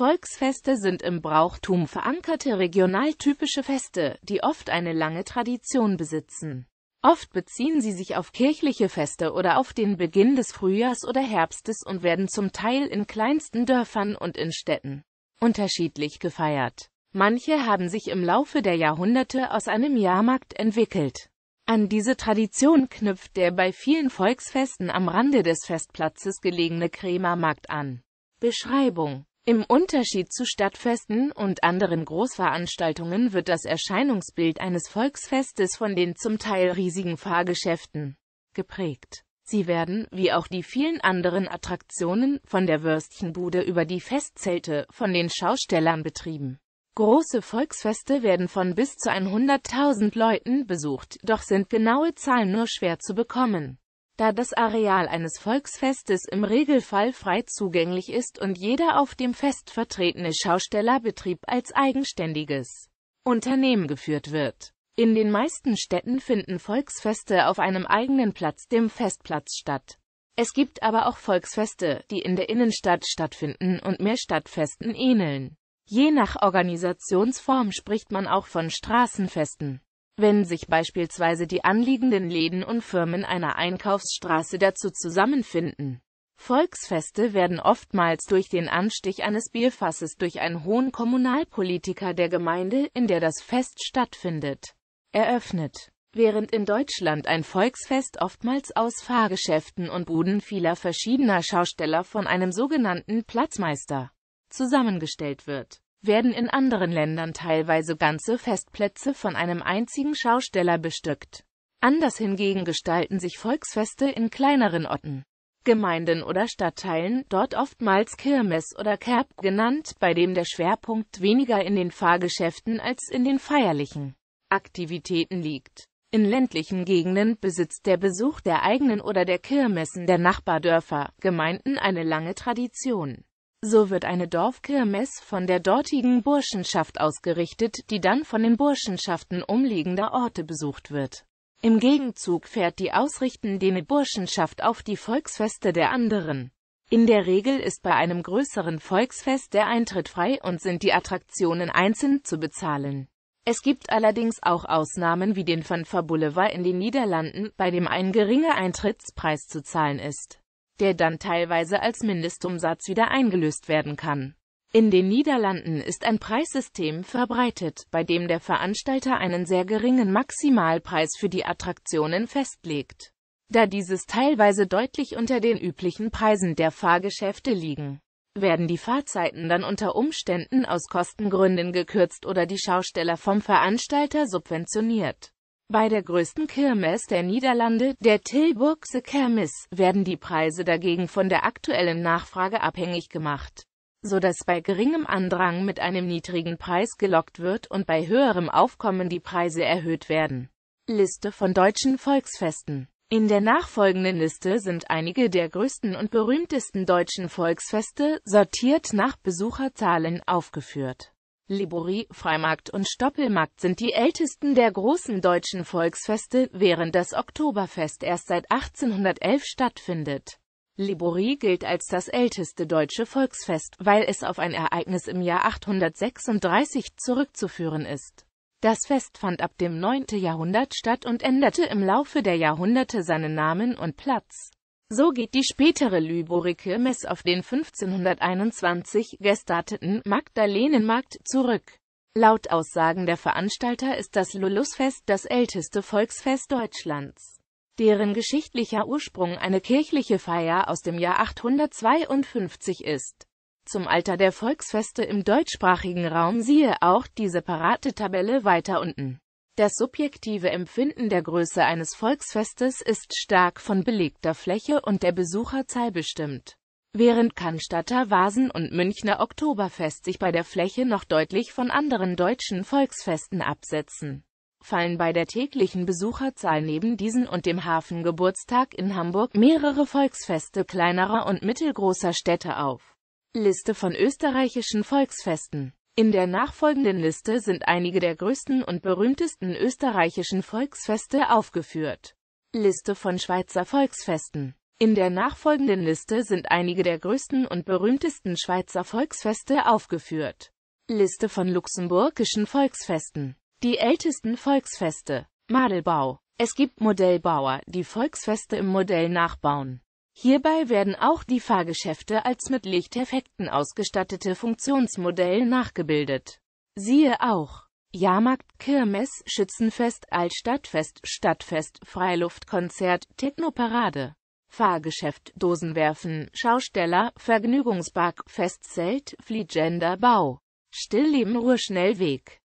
Volksfeste sind im Brauchtum verankerte regionaltypische Feste, die oft eine lange Tradition besitzen. Oft beziehen sie sich auf kirchliche Feste oder auf den Beginn des Frühjahrs oder Herbstes und werden zum Teil in kleinsten Dörfern und in Städten unterschiedlich gefeiert. Manche haben sich im Laufe der Jahrhunderte aus einem Jahrmarkt entwickelt. An diese Tradition knüpft der bei vielen Volksfesten am Rande des Festplatzes gelegene Krämermarkt an. Beschreibung im Unterschied zu Stadtfesten und anderen Großveranstaltungen wird das Erscheinungsbild eines Volksfestes von den zum Teil riesigen Fahrgeschäften geprägt. Sie werden, wie auch die vielen anderen Attraktionen, von der Würstchenbude über die Festzelte, von den Schaustellern betrieben. Große Volksfeste werden von bis zu 100.000 Leuten besucht, doch sind genaue Zahlen nur schwer zu bekommen da das Areal eines Volksfestes im Regelfall frei zugänglich ist und jeder auf dem Fest vertretene Schaustellerbetrieb als eigenständiges Unternehmen geführt wird. In den meisten Städten finden Volksfeste auf einem eigenen Platz, dem Festplatz, statt. Es gibt aber auch Volksfeste, die in der Innenstadt stattfinden und mehr Stadtfesten ähneln. Je nach Organisationsform spricht man auch von Straßenfesten. Wenn sich beispielsweise die anliegenden Läden und Firmen einer Einkaufsstraße dazu zusammenfinden. Volksfeste werden oftmals durch den Anstich eines Bierfasses durch einen hohen Kommunalpolitiker der Gemeinde, in der das Fest stattfindet, eröffnet. Während in Deutschland ein Volksfest oftmals aus Fahrgeschäften und Buden vieler verschiedener Schausteller von einem sogenannten Platzmeister zusammengestellt wird werden in anderen Ländern teilweise ganze Festplätze von einem einzigen Schausteller bestückt. Anders hingegen gestalten sich Volksfeste in kleineren Orten, Gemeinden oder Stadtteilen, dort oftmals Kirmes oder Kerb genannt, bei dem der Schwerpunkt weniger in den Fahrgeschäften als in den feierlichen Aktivitäten liegt. In ländlichen Gegenden besitzt der Besuch der eigenen oder der Kirmessen der Nachbardörfer, Gemeinden eine lange Tradition so wird eine Dorfkirmes von der dortigen Burschenschaft ausgerichtet, die dann von den Burschenschaften umliegender Orte besucht wird. Im Gegenzug fährt die ausrichtende Burschenschaft auf die Volksfeste der anderen. In der Regel ist bei einem größeren Volksfest der Eintritt frei und sind die Attraktionen einzeln zu bezahlen. Es gibt allerdings auch Ausnahmen wie den von Boulevard in den Niederlanden, bei dem ein geringer Eintrittspreis zu zahlen ist der dann teilweise als Mindestumsatz wieder eingelöst werden kann. In den Niederlanden ist ein Preissystem verbreitet, bei dem der Veranstalter einen sehr geringen Maximalpreis für die Attraktionen festlegt, da dieses teilweise deutlich unter den üblichen Preisen der Fahrgeschäfte liegen werden die Fahrzeiten dann unter Umständen aus Kostengründen gekürzt oder die Schausteller vom Veranstalter subventioniert. Bei der größten Kirmes der Niederlande, der Tilburgse Kirmes, werden die Preise dagegen von der aktuellen Nachfrage abhängig gemacht, so dass bei geringem Andrang mit einem niedrigen Preis gelockt wird und bei höherem Aufkommen die Preise erhöht werden. Liste von deutschen Volksfesten In der nachfolgenden Liste sind einige der größten und berühmtesten deutschen Volksfeste, sortiert nach Besucherzahlen, aufgeführt. Libori, Freimarkt und Stoppelmarkt sind die ältesten der großen deutschen Volksfeste, während das Oktoberfest erst seit 1811 stattfindet. Libori gilt als das älteste deutsche Volksfest, weil es auf ein Ereignis im Jahr 836 zurückzuführen ist. Das Fest fand ab dem 9. Jahrhundert statt und änderte im Laufe der Jahrhunderte seinen Namen und Platz. So geht die spätere Lüboricke Mess auf den 1521 gestarteten Magdalenenmarkt zurück. Laut Aussagen der Veranstalter ist das Lulusfest das älteste Volksfest Deutschlands, deren geschichtlicher Ursprung eine kirchliche Feier aus dem Jahr 852 ist. Zum Alter der Volksfeste im deutschsprachigen Raum siehe auch die separate Tabelle weiter unten. Das subjektive Empfinden der Größe eines Volksfestes ist stark von belegter Fläche und der Besucherzahl bestimmt. Während Cannstatter Vasen und Münchner Oktoberfest sich bei der Fläche noch deutlich von anderen deutschen Volksfesten absetzen, fallen bei der täglichen Besucherzahl neben diesen und dem Hafengeburtstag in Hamburg mehrere Volksfeste kleinerer und mittelgroßer Städte auf. Liste von österreichischen Volksfesten in der nachfolgenden Liste sind einige der größten und berühmtesten österreichischen Volksfeste aufgeführt. Liste von Schweizer Volksfesten In der nachfolgenden Liste sind einige der größten und berühmtesten Schweizer Volksfeste aufgeführt. Liste von luxemburgischen Volksfesten Die ältesten Volksfeste Madelbau Es gibt Modellbauer, die Volksfeste im Modell nachbauen. Hierbei werden auch die Fahrgeschäfte als mit Lichteffekten ausgestattete Funktionsmodell nachgebildet. Siehe auch Jahrmarkt, Kirmes, Schützenfest, Altstadtfest, Stadtfest, Freiluftkonzert, Technoparade, Fahrgeschäft, Dosenwerfen, Schausteller, Vergnügungspark, Festzelt, Fliegender Bau, Stillleben, Ruhrschnellweg.